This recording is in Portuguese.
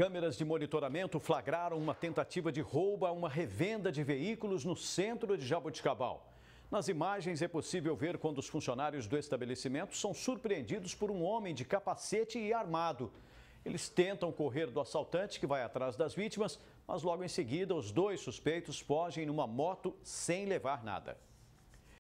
Câmeras de monitoramento flagraram uma tentativa de roubo a uma revenda de veículos no centro de Jaboticabal. Nas imagens é possível ver quando os funcionários do estabelecimento são surpreendidos por um homem de capacete e armado. Eles tentam correr do assaltante que vai atrás das vítimas, mas logo em seguida os dois suspeitos fogem numa moto sem levar nada.